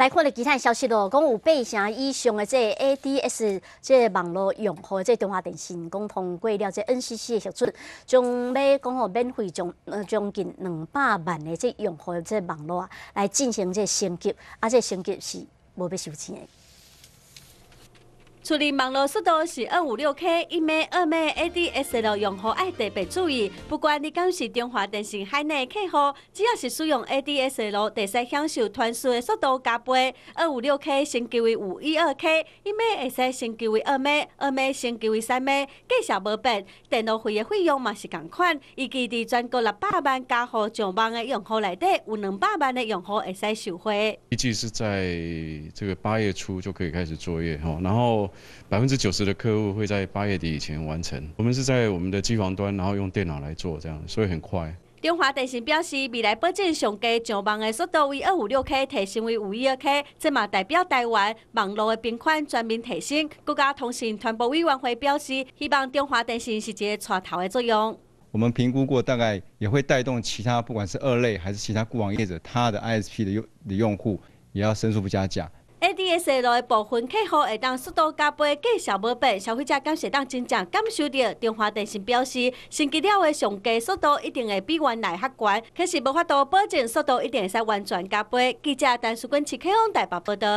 来看了其他消息咯，讲有八成以上的这 ADS 这网络用户，这中华电信共通过了这 NCC 的小组，将要讲吼免费将将近两百万的这用户这网络啊，来进行这升级，啊这升级是无要收钱的。处理网络速度是二五六 K 一麦二麦 ADSL 用户爱特别注意，不管你讲是中华电信、海内客户，只要是使用 ADSL，会使享受传输的速度加倍，二五六 K 升级为五一二 K，一麦会使升级为二麦，二麦升级为三麦，计数不变，电脑费的费用嘛是同款。预计伫全国六百万加户上网的用户内底，有两百万的用户会使受惠。预计是在这个八月初就可以开始作业吼，然后。百分之九十的客户会在八月底以前完成。我们是在我们的机房端，然后用电脑来做这样，所以很快。中华电信表示，未来保仅上家上网的速度为二五六 K 提升为五一二 K，这嘛代表台湾网络的冰宽全面提升。国家通信传播委员会表示，希望中华电信是一个带头的作用。我们评估过，大概也会带动其他，不管是二类还是其他固网业者，他的 ISP 的用的用户也要申速不加价。ADS 路的部分客户会当速度加倍，计小袂变，消费者感谢当真正感受到。中华电信表示，升级了的上架速度一定会比原来较快，可是无法度保证速度一定会使完全加倍。记者陈淑君七 K 空台北报道。